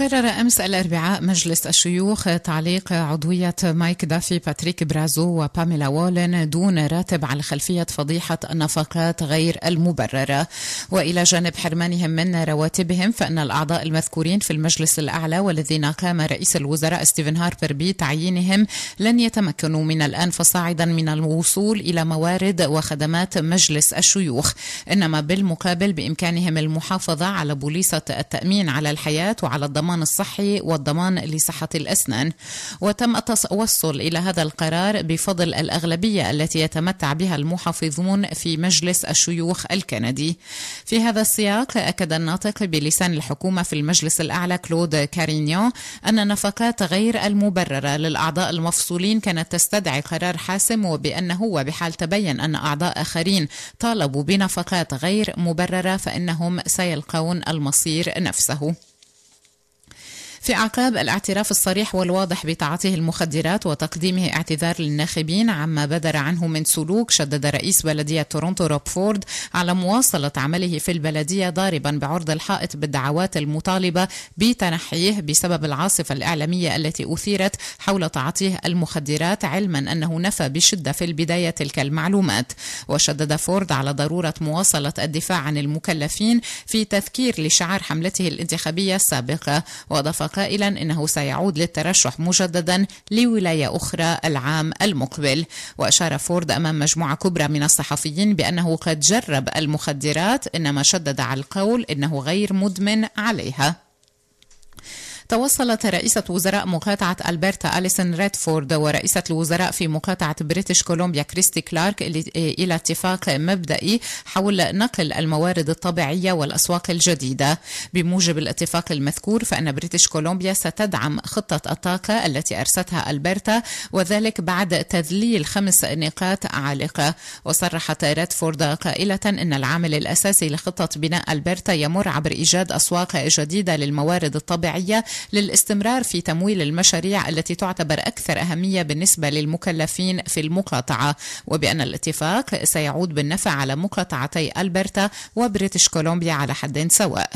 قرر أمس الأربعاء مجلس الشيوخ تعليق عضوية مايك دافي باتريك برازو وباميلا وولن دون راتب على خلفية فضيحة النفقات غير المبررة وإلى جانب حرمانهم من رواتبهم فإن الأعضاء المذكورين في المجلس الأعلى والذين قام رئيس الوزراء ستيفن هاربر بتعيينهم لن يتمكنوا من الآن فصاعدا من الوصول إلى موارد وخدمات مجلس الشيوخ إنما بالمقابل بإمكانهم المحافظة على بوليصة التأمين على الحياة وعلى الضمان الضمان الصحي والضمان لصحة الأسنان وتم التوصل إلى هذا القرار بفضل الأغلبية التي يتمتع بها المحافظون في مجلس الشيوخ الكندي في هذا السياق أكد الناطق بلسان الحكومة في المجلس الأعلى كلود كارينيو أن نفقات غير المبررة للأعضاء المفصولين كانت تستدعي قرار حاسم وبأنه وبحال تبين أن أعضاء آخرين طالبوا بنفقات غير مبررة فإنهم سيلقون المصير نفسه في أعقاب الاعتراف الصريح والواضح بتعاطيه المخدرات وتقديمه اعتذار للناخبين عما بدر عنه من سلوك شدد رئيس بلدية تورونتو روب فورد على مواصلة عمله في البلدية ضاربا بعرض الحائط بالدعوات المطالبة بتنحيه بسبب العاصفة الإعلامية التي أثيرت حول تعاطيه المخدرات علما أنه نفى بشدة في البداية تلك المعلومات وشدد فورد على ضرورة مواصلة الدفاع عن المكلفين في تذكير لشعار حملته الانتخابية السابقة وأضاف قائلا انه سيعود للترشح مجددا لولايه اخرى العام المقبل واشار فورد امام مجموعه كبرى من الصحفيين بانه قد جرب المخدرات انما شدد على القول انه غير مدمن عليها توصلت رئيسة وزراء مقاطعة ألبرتا أليسون ريدفورد ورئيسة الوزراء في مقاطعة بريتش كولومبيا كريستي كلارك إلى اتفاق مبدئي حول نقل الموارد الطبيعية والأسواق الجديدة بموجب الاتفاق المذكور فأن بريتش كولومبيا ستدعم خطة الطاقة التي أرستها ألبرتا وذلك بعد تذليل خمس نقاط عالقة وصرحت ريدفورد قائلة أن العامل الأساسي لخطة بناء ألبرتا يمر عبر إيجاد أسواق جديدة للموارد الطبيعية للاستمرار في تمويل المشاريع التي تعتبر أكثر أهمية بالنسبة للمكلفين في المقاطعة وبأن الاتفاق سيعود بالنفع على مقاطعتي ألبرتا وبريتش كولومبيا على حد سواء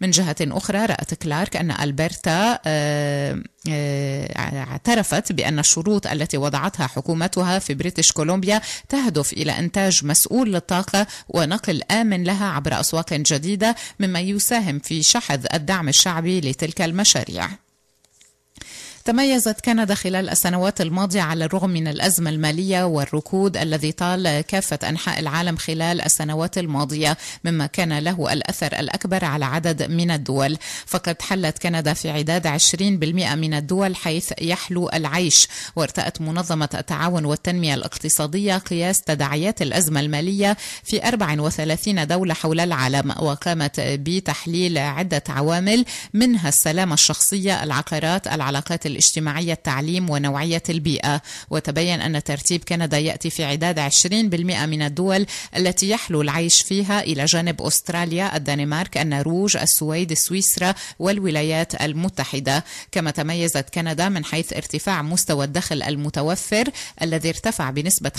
من جهة أخرى رأت كلارك أن ألبرتا آه آه، اعترفت بأن الشروط التي وضعتها حكومتها في بريتش كولومبيا تهدف إلى إنتاج مسؤول للطاقة ونقل آمن لها عبر أسواق جديدة مما يساهم في شحذ الدعم الشعبي لتلك المشاريع تميزت كندا خلال السنوات الماضية على الرغم من الأزمة المالية والركود الذي طال كافة أنحاء العالم خلال السنوات الماضية مما كان له الأثر الأكبر على عدد من الدول فقد حلت كندا في عداد 20% من الدول حيث يحلو العيش وارتأت منظمة التعاون والتنمية الاقتصادية قياس تداعيات الأزمة المالية في 34 دولة حول العالم وقامت بتحليل عدة عوامل منها السلامة الشخصية العقارات العلاقات الاجتماعية التعليم ونوعية البيئة وتبين أن ترتيب كندا يأتي في عداد 20% من الدول التي يحلو العيش فيها إلى جانب أستراليا الدنمارك النرويج السويد سويسرا والولايات المتحدة كما تميزت كندا من حيث ارتفاع مستوى الدخل المتوفر الذي ارتفع بنسبة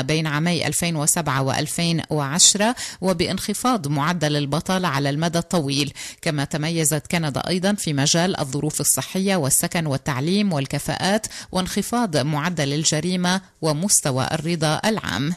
5% بين عامي 2007 و2010 وبانخفاض معدل البطالة على المدى الطويل كما تميزت كندا أيضا في مجال الظروف الصحية والسكن والتعليم والكفاءات وانخفاض معدل الجريمه ومستوى الرضا العام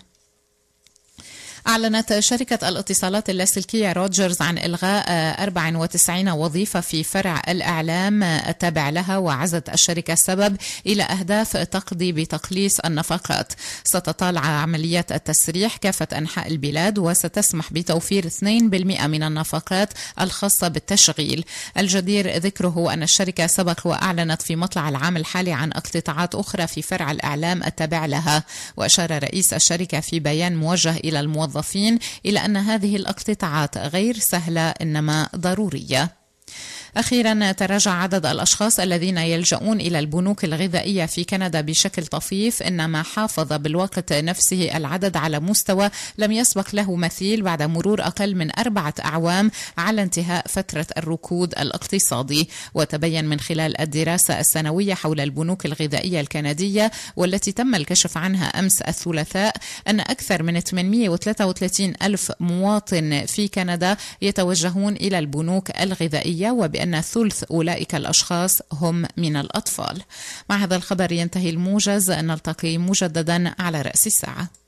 أعلنت شركة الاتصالات اللاسلكية روجرز عن إلغاء 94 وظيفة في فرع الإعلام التابع لها وعزت الشركة السبب إلى أهداف تقضي بتقليص النفقات ستطالع عملية التسريح كافة أنحاء البلاد وستسمح بتوفير 2% من النفقات الخاصة بالتشغيل الجدير ذكره أن الشركة سبق وأعلنت في مطلع العام الحالي عن اقتطاعات أخرى في فرع الإعلام التابع لها وأشار رئيس الشركة في بيان موجه إلى الموظفين الموظفين إلى أن هذه الاقتطاعات غير سهلة إنما ضرورية أخيرا تراجع عدد الأشخاص الذين يلجؤون إلى البنوك الغذائية في كندا بشكل طفيف إنما حافظ بالوقت نفسه العدد على مستوى لم يسبق له مثيل بعد مرور أقل من أربعة أعوام على انتهاء فترة الركود الاقتصادي وتبين من خلال الدراسة السنوية حول البنوك الغذائية الكندية والتي تم الكشف عنها أمس الثلاثاء أن أكثر من 833 ألف مواطن في كندا يتوجهون إلى البنوك الغذائية وب بأن ثلث أولئك الأشخاص هم من الأطفال مع هذا الخبر ينتهي الموجز نلتقي مجددا على رأس الساعة